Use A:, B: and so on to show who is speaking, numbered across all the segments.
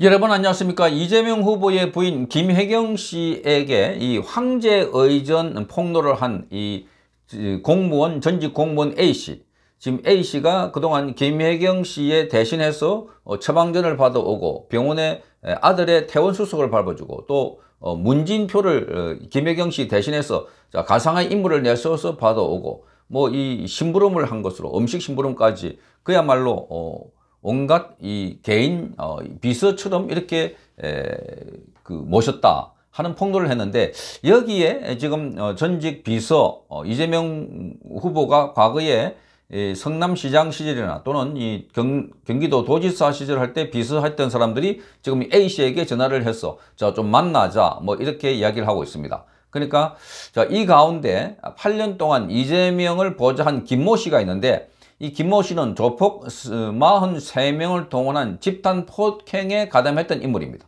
A: 여러분 안녕하십니까 이재명 후보의 부인 김혜경 씨에게 이 황제 의전 폭로를 한 이 공무원 전직 공무원 A씨 지금 A씨가 그동안 김혜경 씨에 대신해서 어, 처방전을 받아오고 병원에 아들의 퇴원 수속을 밟아주고 또 어, 문진표를 어, 김혜경 씨 대신해서 가상의 인물을 내세워서 받아오고 뭐 이 심부름을 한 것으로 음식 심부름까지 그야말로 온갖 이 개인 어, 비서처럼 이렇게 에, 그 모셨다 하는 폭로를 했는데 여기에 지금 어, 전직 비서 어, 이재명 후보가 과거에 이 성남시장 시절이나 또는 이 경, 경기도 도지사 시절 할 때 비서했던 사람들이 지금 A씨에게 전화를 했어. 자, 좀 만나자. 뭐 이렇게 이야기를 하고 있습니다. 그러니까 자, 이 가운데 8년 동안 이재명을 보좌한 김모 씨가 있는데 이 김모 씨는 조폭 43명을 동원한 집단 폭행에 가담했던 인물입니다.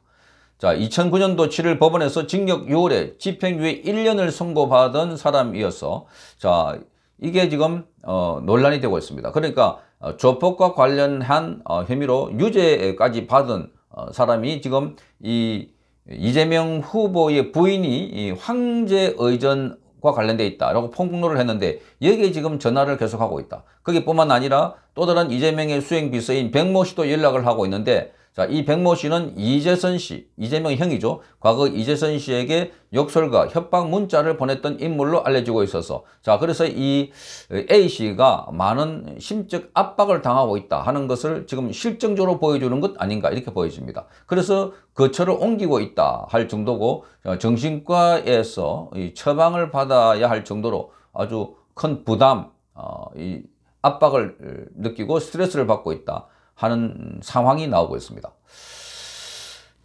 A: 자, 2009년도 7일 법원에서 징역 6월에 집행유예 1년을 선고받은 사람이어서 자, 이게 지금 어, 논란이 되고 있습니다. 그러니까 어, 조폭과 관련한 어, 혐의로 유죄까지 받은 어, 사람이 지금 이 이재명 후보의 부인이 이 황제의전 과 관련돼 있다라고 폭로를 했는데 여기에 지금 전화를 계속하고 있다. 그게 뿐만 아니라 또 다른 이재명의 수행 비서인 백모 씨도 연락을 하고 있는데 자, 이 백모 씨는 이재선 씨, 이재명 형이죠. 과거 이재선 씨에게 욕설과 협박 문자를 보냈던 인물로 알려지고 있어서 자, 그래서 이 A 씨가 많은 심적 압박을 당하고 있다 하는 것을 지금 실증적으로 보여주는 것 아닌가 이렇게 보여집니다. 그래서 거처를 옮기고 있다 할 정도고 어, 정신과에서 처방을 받아야 할 정도로 아주 큰 부담, 어, 이 압박을 느끼고 스트레스를 받고 있다. 하는 상황이 나오고 있습니다.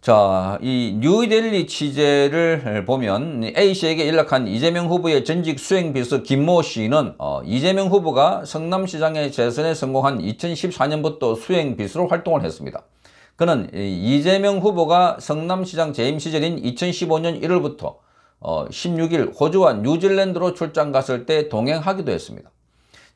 A: 자, 이 뉴델리 취재를 보면 A씨에게 연락한 이재명 후보의 전직 수행비서 김모 씨는 어, 이재명 후보가 성남시장의 재선에 성공한 2014년부터 수행비서로 활동을 했습니다. 그는 이재명 후보가 성남시장 재임 시절인 2015년 1월부터 어, 16일 호주와 뉴질랜드로 출장 갔을 때 동행하기도 했습니다.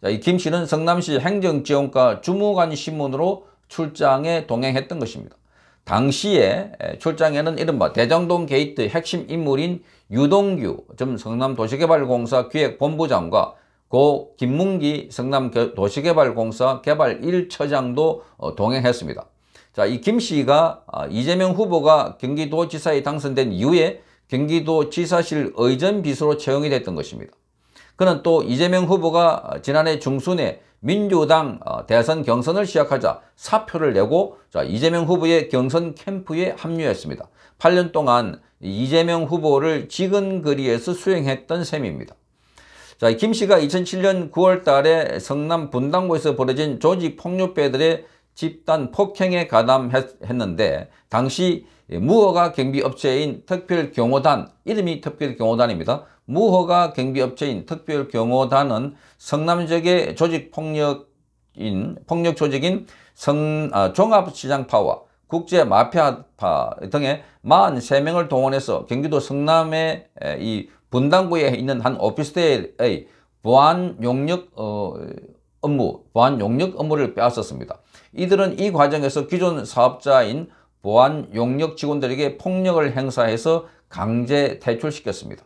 A: 자, 이김 씨는 성남시 행정지원과 주무관 신문으로 출장에 동행했던 것입니다. 당시에 출장에는 이른바 대장동 게이트 핵심 인물인 유동규 전 성남도시개발공사 기획본부장과 고 김문기 성남도시개발공사 개발 1처장도 어, 동행했습니다. 자, 이 김 씨가 아, 이재명 후보가 경기도지사에 당선된 이후에 경기도지사실 의전비서로 채용이 됐던 것입니다. 그는 또 이재명 후보가 아, 지난해 중순에 민주당 어, 대선 경선을 시작하자 사표를 내고 이재명 후보의 경선 캠프에 합류했습니다. 8년 동안 이재명 후보를 지근거리에서 수행했던 셈입니다. 자, 김 씨가 2007년 9월 달에 성남 분당구에서 벌어진 조직폭력배들의 집단 폭행에 가담했는데 당시 무허가 경비업체인 특별경호단 이름이 특별경호단입니다. 무허가 경비업체인 특별경호단은 성남 지역의 조직폭력인 폭력 조직인 성, 아, 종합시장파와 국제 마피아파 등의 43명을 동원해서 경기도 성남의 이 분당구에 있는 한 오피스텔의 보안 용역 어, 업무, 보안 용역 업무를 빼앗았습니다. 이들은 이 과정에서 기존 사업자인 보안 용역 직원들에게 폭력을 행사해서 강제 퇴출시켰습니다.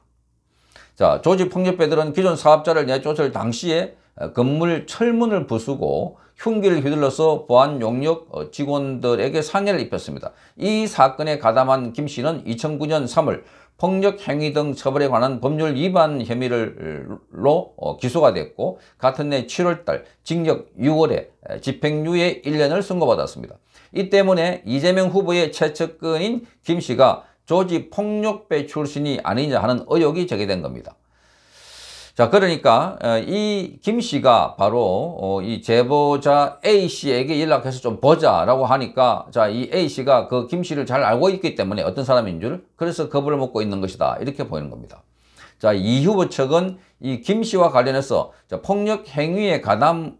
A: 자, 조직 폭력배들은 기존 사업자를 내쫓을 당시에 어, 건물 철문을 부수고 흉기를 휘둘러서 보안 용역 어, 직원들에게 상해를 입혔습니다. 이 사건에 가담한 김 씨는 2009년 3월 폭력 행위 등 처벌에 관한 법률 위반 혐의로 어, 기소가 됐고 같은 해 7월달 징역 6월에 집행유예 1년을 선고받았습니다. 이 때문에 이재명 후보의 최측근인 김 씨가 조직 폭력배 출신이 아니냐 하는 의혹이 제기된 겁니다. 자 그러니까 어, 이 김씨가 바로 어, 이 제보자 A씨에게 연락해서 좀 보자라고 하니까 자이 A씨가 그 김씨를 잘 알고 있기 때문에 어떤 사람인 줄 그래서 겁을 먹고 있는 것이다 이렇게 보이는 겁니다. 자 이후보 측은 이 김씨와 관련해서 폭력 행위에 가담을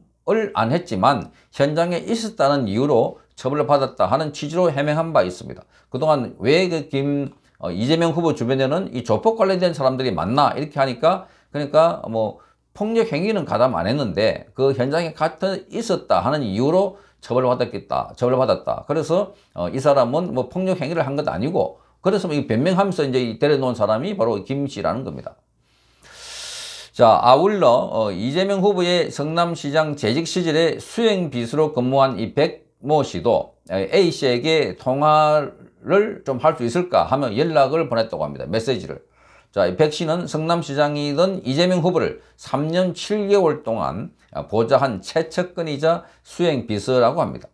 A: 안 했지만 현장에 있었다는 이유로 처벌을 받았다 하는 취지로 해명한 바 있습니다. 그동안 왜 그김 어, 이재명 후보 주변에는 이 조폭 관련된 사람들이 많나 이렇게 하니까 그러니까 뭐 폭력 행위는 가담 안 했는데 그 현장에 같은 있었다 하는 이유로 처벌을 받았겠다. 처벌을 받았다. 그래서 어, 이 사람은 뭐 폭력 행위를 한것 아니고 그래서 뭐 이 변명하면서 이제 데려놓은 사람이 바로 김 씨라는 겁니다. 자, 아울러 어, 이재명 후보의 성남시장 재직 시절에 수행비수로 근무한 이 백 모 씨도 A 씨에게 통화를 좀 할 수 있을까 하며 연락을 보냈다고 합니다. 메시지를. 자, 이 백신은 성남시장이던 이재명 후보를 3년 7개월 동안 보좌한 최측근이자 수행비서라고 합니다.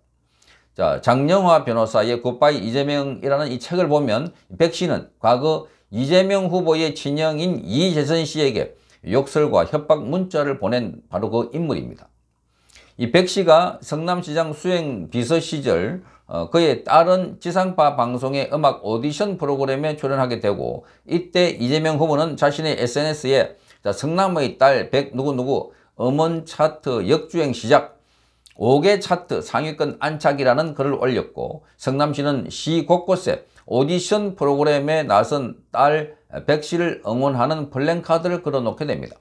A: 자, 장영화 변호사의 굿바이 이재명이라는 이 책을 보면 백신은 과거 이재명 후보의 친형인 이재선 씨에게 욕설과 협박 문자를 보낸 바로 그 인물입니다. 이 백 씨가 성남시장 수행 비서 시절 어, 그의 딸은 지상파 방송의 음악 오디션 프로그램에 출연하게 되고 이때 이재명 후보는 자신의 SNS에 자, 성남의 딸 백 누구누구 음원 차트 역주행 시작 5개 차트 상위권 안착이라는 글을 올렸고 성남시는 시 곳곳에 오디션 프로그램에 나선 딸 백씨를 응원하는 플랜카드를 걸어놓게 됩니다.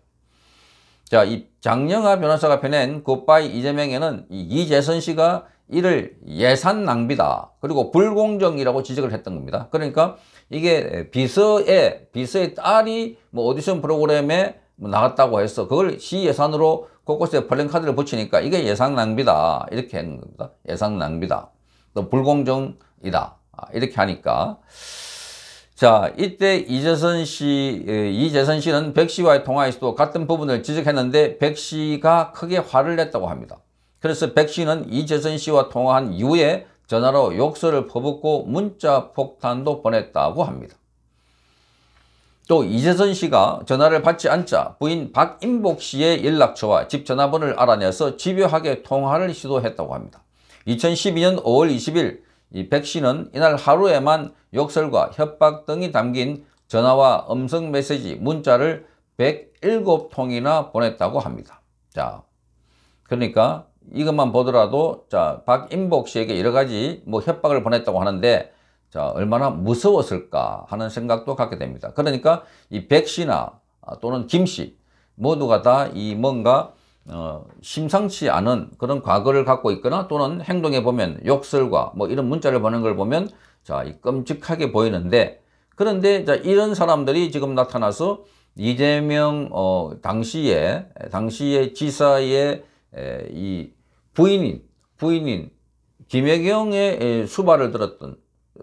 A: 자, 이 장영아 변호사가 펴낸 굿바이 이재명에는 이재선 씨가 이를 예산 낭비다 그리고 불공정이라고 지적을 했던 겁니다 그러니까 이게 비서의 비서의 딸이 뭐 오디션 프로그램에 뭐 나갔다고 해서 그걸 시 예산으로 곳곳에 플랜카드를 붙이니까 이게 예산 낭비다 이렇게 하는 겁니다 예산 낭비다 또 불공정이다 아, 이렇게 하니까 자 이때 이재선 씨 이재선 씨는 백 씨와의 통화에서도 같은 부분을 지적했는데 백 씨가 크게 화를 냈다고 합니다 그래서 백 씨는 이재선 씨와 통화한 이후에 전화로 욕설을 퍼붓고 문자 폭탄도 보냈다고 합니다. 또 이재선 씨가 전화를 받지 않자 부인 박인복 씨의 연락처와 집 전화번호를 알아내서 집요하게 통화를 시도했다고 합니다. 2012년 5월 20일 이백 씨는 이날 하루에만 욕설과 협박 등이 담긴 전화와 음성 메시지, 문자를 107통이나 보냈다고 합니다. 자, 그러니까 이것만 보더라도 자 박인복 씨에게 여러 가지 뭐 협박을 보냈다고 하는데 자 얼마나 무서웠을까 하는 생각도 갖게 됩니다. 그러니까 이 백 씨나 아, 또는 김 씨 모두가 다 이 뭔가 어, 심상치 않은 그런 과거를 갖고 있거나 또는 행동에 보면 욕설과 뭐 이런 문자를 보는걸 보면 자, 이 끔찍하게 보이는데 그런데 자, 이런 사람들이 지금 나타나서 이재명 어, 당시에 당시에 지사의 에, 이 부인인, 부인인 김혜경의 수발을 들었던,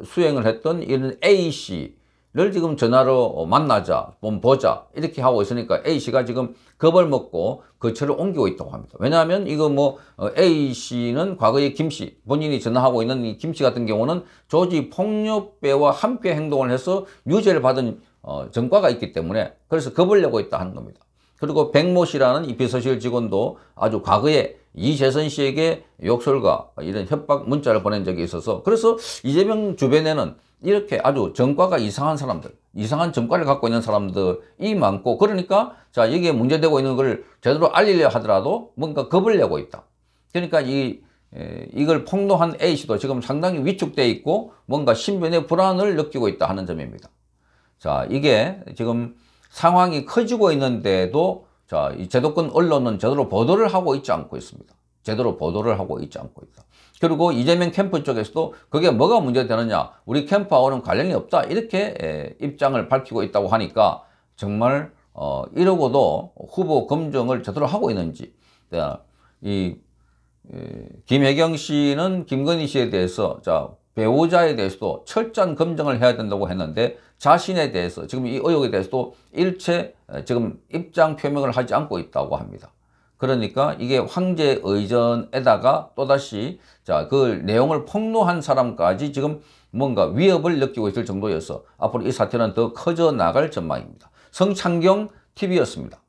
A: 수행을 했던 이런 A씨를 지금 전화로 만나자, 보자 이렇게 하고 있으니까 A씨가 지금 겁을 먹고 거처를 그 옮기고 있다고 합니다. 왜냐하면 이거 뭐 어, A씨는 과거에 김씨, 본인이 전화하고 있는 이 김씨 같은 경우는 조지 폭력배와 함께 행동을 해서 유죄를 받은 어, 전과가 있기 때문에 그래서 겁을 내고 있다 하는 겁니다. 그리고 백모 씨라는 이피서실 직원도 아주 과거에 이재선 씨에게 욕설과 이런 협박 문자를 보낸 적이 있어서 그래서 이재명 주변에는 이렇게 아주 정과가 이상한 사람들 이상한 정과를 갖고 있는 사람들이 많고 그러니까 자 여기에 문제되고 있는 걸 제대로 알리려 하더라도 뭔가 겁을 내고 있다 그러니까 이 에, 이걸 폭로한 A씨도 지금 상당히 위축되어 있고 뭔가 신변의 불안을 느끼고 있다 하는 점입니다 자 이게 지금 상황이 커지고 있는데도 자, 이 제도권 언론은 제대로 보도를 하고 있지 않고 있습니다. 제대로 보도를 하고 있지 않고 있다. 그리고 이재명 캠프 쪽에서도 그게 뭐가 문제되느냐 우리 캠프하고는 관련이 없다 이렇게 예, 입장을 밝히고 있다고 하니까 정말 어, 이러고도 후보 검증을 제대로 하고 있는지 이, 이 예, 김혜경 씨는 김건희 씨에 대해서 자 배우자에 대해서도 철저한 검증을 해야 된다고 했는데 자신에 대해서 지금 이 의혹에 대해서도 일체 어, 지금 입장 표명을 하지 않고 있다고 합니다. 그러니까 이게 황제 의전에다가 또다시 자 그 내용을 폭로한 사람까지 지금 뭔가 위협을 느끼고 있을 정도여서 앞으로 이 사태는 더 커져 나갈 전망입니다. 성창경 TV였습니다.